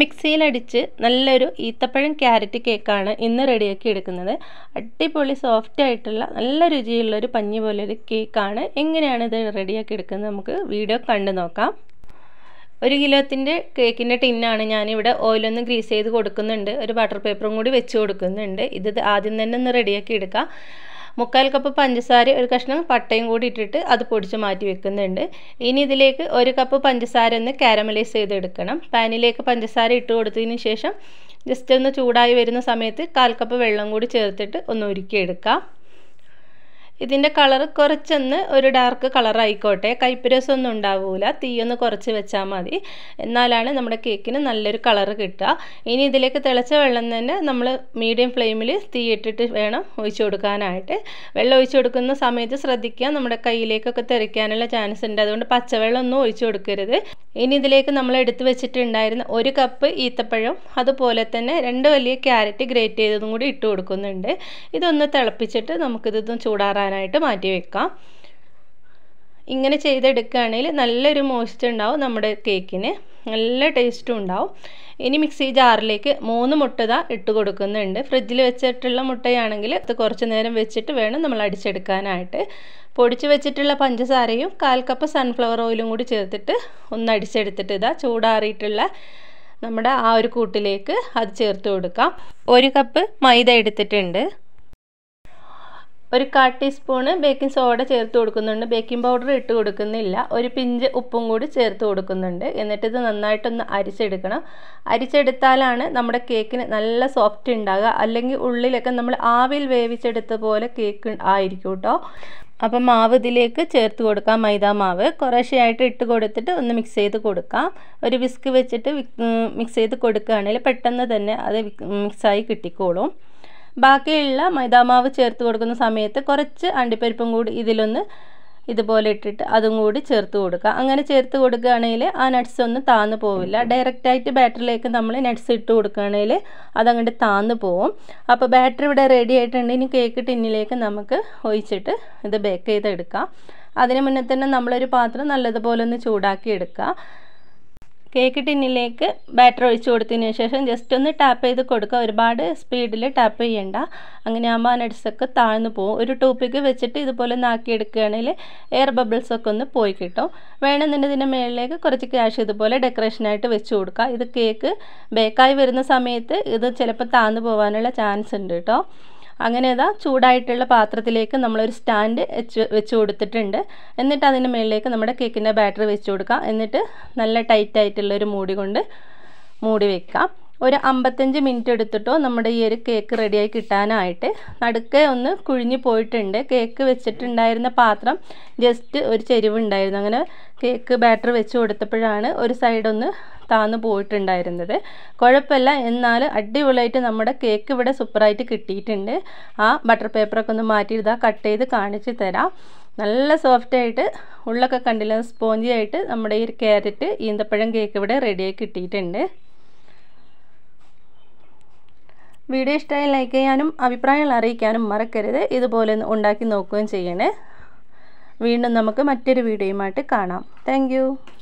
മിക്സിയിലടിച്ച് നല്ലൊരു ഈത്തപ്പഴം ക്യാരറ്റ് കേക്കാണ് ഇന്ന് റെഡിയാക്കി എടുക്കുന്നത് അടിപൊളി സോഫ്റ്റ് ആയിട്ടുള്ള നല്ല രുചിയുള്ളൊരു പഞ്ഞി പോലൊരു കേക്കാണ് എങ്ങനെയാണ് ഇത് റെഡിയാക്കി എടുക്കുന്നത് നമുക്ക് വീഡിയോ കണ്ടു നോക്കാം ഒരു കിലോത്തിൻ്റെ കേക്കിൻ്റെ ടിന്നാണ് ഞാനിവിടെ ഓയിലൊന്ന് ഗ്രീസ് ചെയ്ത് കൊടുക്കുന്നുണ്ട് ഒരു ബട്ടർ പേപ്പറും കൂടി വെച്ച് കൊടുക്കുന്നുണ്ട് ഇത് ആദ്യം തന്നെ ഒന്ന് റെഡിയാക്കി എടുക്കാം മുക്കാൽ കപ്പ് പഞ്ചസാര ഒരു കഷ്ണം പട്ടയും കൂടി ഇട്ടിട്ട് അത് പൊടിച്ച് മാറ്റി വെക്കുന്നുണ്ട് ഇനി ഇതിലേക്ക് ഒരു കപ്പ് പഞ്ചസാര ഒന്ന് കാരമലൈസ് ചെയ്തെടുക്കണം പാനിലേക്ക് പഞ്ചസാര ഇട്ട് കൊടുത്തതിന് ശേഷം ജസ്റ്റ് ഒന്ന് ചൂടായി വരുന്ന സമയത്ത് കാൽ കപ്പ് വെള്ളം കൂടി ചേർത്തിട്ട് ഒന്ന് ഉരുക്കിയെടുക്കാം ഇതിൻ്റെ കളർ കുറച്ചൊന്ന് ഒരു ഡാർക്ക് കളർ ആയിക്കോട്ടെ കൈപ്പരസൊന്നും ഉണ്ടാവില്ല തീയൊന്ന് കുറച്ച് വെച്ചാൽ മതി എന്നാലാണ് നമ്മുടെ കേക്കിന് നല്ലൊരു കളർ കിട്ടുക ഇനി ഇതിലേക്ക് തിളച്ച വെള്ളം തന്നെ നമ്മൾ മീഡിയം ഫ്ലെയിമിൽ തീയിട്ടിട്ട് വേണം ഒഴിച്ചു കൊടുക്കാനായിട്ട് വെള്ളം ഒഴിച്ചു കൊടുക്കുന്ന സമയത്ത് ശ്രദ്ധിക്കുക നമ്മുടെ കയ്യിലേക്കൊക്കെ തെറിക്കാനുള്ള ചാൻസ് ഉണ്ട് അതുകൊണ്ട് പച്ചവെള്ളം ഒന്നും ഒഴിച്ചു കൊടുക്കരുത് ഇനി ഇതിലേക്ക് നമ്മൾ എടുത്തു വെച്ചിട്ടുണ്ടായിരുന്ന ഒരു കപ്പ് ഈത്തപ്പഴം അതുപോലെ തന്നെ രണ്ട് വലിയ ക്യാരറ്റ് ഗ്രേറ്റ് ചെയ്തതും കൂടി ഇട്ട് കൊടുക്കുന്നുണ്ട് ഇതൊന്ന് തിളപ്പിച്ചിട്ട് നമുക്കിതൊന്ന് ചൂടാറാനായിട്ട് മാറ്റി വെക്കാം ഇങ്ങനെ ചെയ്തെടുക്കുകയാണെങ്കിൽ നല്ലൊരു മോയ്സ്റ്റ് ഉണ്ടാവും നമ്മുടെ കേക്കിന് നല്ല ടേസ്റ്റും ഉണ്ടാവും ഇനി മിക്സി ജാറിലേക്ക് മൂന്ന് മുട്ട ഇതാ ഇട്ട് കൊടുക്കുന്നുണ്ട് ഫ്രിഡ്ജിൽ വെച്ചിട്ടുള്ള മുട്ടയാണെങ്കിൽ അത് കുറച്ച് നേരം വെച്ചിട്ട് വേണം നമ്മൾ അടിച്ചെടുക്കാനായിട്ട് പൊടിച്ച് വെച്ചിട്ടുള്ള പഞ്ചസാരയും കാൽ കപ്പ് സൺഫ്ലവർ ഓയിലും കൂടി ചേർത്തിട്ട് ഒന്ന് അടിച്ചെടുത്തിട്ട് ഇതാ ചൂടാറിയിട്ടുള്ള നമ്മുടെ ആ ഒരു കൂട്ടിലേക്ക് അത് ചേർത്ത് കൊടുക്കാം ഒരു കപ്പ് മൈദ എടുത്തിട്ടുണ്ട് ഒരു കാ ടീസ്പൂണ് ബേക്കിംഗ് സോഡ ചേർത്ത് കൊടുക്കുന്നുണ്ട് ബേക്കിംഗ് പൗഡർ ഇട്ട് കൊടുക്കുന്നില്ല ഒരു പിഞ്ച് ഉപ്പും കൂടി ചേർത്ത് കൊടുക്കുന്നുണ്ട് എന്നിട്ട് ഇത് നന്നായിട്ടൊന്ന് അരിച്ചെടുക്കണം അരിച്ചെടുത്താലാണ് നമ്മുടെ കേക്കിന് നല്ല സോഫ്റ്റ് ഉണ്ടാകുക അല്ലെങ്കിൽ ഉള്ളിലൊക്കെ നമ്മൾ ആവിൽ വേവിച്ചെടുത്ത പോലെ കേക്ക് ആയിരിക്കും കേട്ടോ അപ്പം മാവ് ഇതിലേക്ക് ചേർത്ത് കൊടുക്കാം മൈദ മാവ് കുറേശ്ശെയായിട്ട് ഇട്ട് കൊടുത്തിട്ട് ഒന്ന് മിക്സ് ചെയ്ത് കൊടുക്കാം ഒരു വിസ്ക് വെച്ചിട്ട് മിക്സ് ചെയ്ത് കൊടുക്കുകയാണെങ്കിൽ പെട്ടെന്ന് തന്നെ അത് മിക്സായി കിട്ടിക്കോളും ബാക്കിയുള്ള മൈദാമാവ് ചേർത്ത് കൊടുക്കുന്ന സമയത്ത് കുറച്ച് അണ്ടിപ്പരിപ്പും കൂടി ഇതിലൊന്ന് ഇതുപോലെ ഇട്ടിട്ട് അതും കൂടി ചേർത്ത് കൊടുക്കുക അങ്ങനെ ചേർത്ത് കൊടുക്കുകയാണെങ്കിൽ ആ നട്ട്സ് ഒന്നും താന്ന് പോവില്ല ഡയറക്റ്റായിട്ട് ബാറ്ററിലേക്ക് നമ്മൾ നട്ട്സ് ഇട്ട് കൊടുക്കുകയാണെങ്കിൽ അതങ്ങോട്ട് താന്ന് പോവും അപ്പോൾ ബാറ്ററി ഇവിടെ റെഡി ആയിട്ടുണ്ട് ഇനി കേക്ക് ടിന്നിലേക്ക് നമുക്ക് ഒഴിച്ചിട്ട് ഇത് ബേക്ക് ചെയ്തെടുക്കാം അതിന് മുന്നേ തന്നെ നമ്മളൊരു പാത്രം നല്ലതുപോലെ ഒന്ന് ചൂടാക്കി എടുക്കുക കേക്ക് ടിന്നിലേക്ക് ബാറ്റർ ഒഴിച്ച് കൊടുത്തതിന് ശേഷം ജസ്റ്റ് ഒന്ന് ടാപ്പ് ചെയ്ത് കൊടുക്കുക ഒരുപാട് സ്പീഡിൽ ടാപ്പ് ചെയ്യണ്ട അങ്ങനെ ആകുമ്പോൾ ആ നട്ട്സൊക്കെ താഴ്ന്നു പോകും ഒരു ടോപ്പിക്ക് വെച്ചിട്ട് ഇതുപോലെ നാക്കിയെടുക്കുകയാണെങ്കിൽ എയർ ബബിൾസ് ഒക്കെ ഒന്ന് പോയി കിട്ടും വേണമെന്നുണ്ടെങ്കിൽ മുകളിലേക്ക് കുറച്ച് ക്യാഷ് ഇതുപോലെ ഡെക്കറേഷനായിട്ട് വെച്ച് കൊടുക്കുക ഇത് കേക്ക് ബേക്കായി വരുന്ന സമയത്ത് ഇത് ചിലപ്പോൾ താഴ്ന്നു പോകാനുള്ള ചാൻസ് ഉണ്ട് കേട്ടോ അങ്ങനെ ഇതാ ചൂടായിട്ടുള്ള പാത്രത്തിലേക്ക് നമ്മളൊരു സ്റ്റാൻഡ് വെച്ച് വെച്ച് കൊടുത്തിട്ടുണ്ട് എന്നിട്ട് അതിൻ്റെ മുകളിലേക്ക് നമ്മുടെ കേക്കിൻ്റെ ബാറ്ററി വെച്ച് കൊടുക്കാം എന്നിട്ട് നല്ല ടൈറ്റായിട്ടുള്ളൊരു മൂടി കൊണ്ട് മൂടി വെക്കാം ഒരു അമ്പത്തഞ്ച് മിനിറ്റ് എടുത്തിട്ടോ നമ്മുടെ ഈ ഒരു കേക്ക് റെഡിയായി കിട്ടാനായിട്ട് നടുക്കെ ഒന്ന് കുഴിഞ്ഞു പോയിട്ടുണ്ട് കേക്ക് വെച്ചിട്ടുണ്ടായിരുന്ന പാത്രം ജസ്റ്റ് ഒരു ചെരുവുണ്ടായിരുന്നു അങ്ങനെ കേക്ക് ബാറ്റർ വെച്ച് കൊടുത്തപ്പോഴാണ് ഒരു സൈഡൊന്ന് താന്നു പോയിട്ടുണ്ടായിരുന്നത് കുഴപ്പമില്ല എന്നാൽ അടിപൊളിയായിട്ട് നമ്മുടെ കേക്ക് ഇവിടെ സൂപ്പറായിട്ട് കിട്ടിയിട്ടുണ്ട് ആ ബട്ടർ പേപ്പറൊക്കെ ഒന്ന് മാറ്റി ഇതാ കട്ട് ചെയ്ത് കാണിച്ച് തരാം നല്ല സോഫ്റ്റായിട്ട് ഉള്ളൊക്കെ കണ്ടില്ല സ്പോഞ്ചി ആയിട്ട് നമ്മുടെ ഈ ക്യാരറ്റ് ഈന്തപ്പഴം കേക്ക് ഇവിടെ റെഡിയായി കിട്ടിയിട്ടുണ്ട് വീഡിയോ ഇഷ്ടമായി ലൈക്ക് ചെയ്യാനും അഭിപ്രായങ്ങൾ അറിയിക്കാനും മറക്കരുത് ഇതുപോലെ ഉണ്ടാക്കി നോക്കുകയും ചെയ്യണേ വീണ്ടും നമുക്ക് മറ്റൊരു വീഡിയോയുമായിട്ട് കാണാം താങ്ക്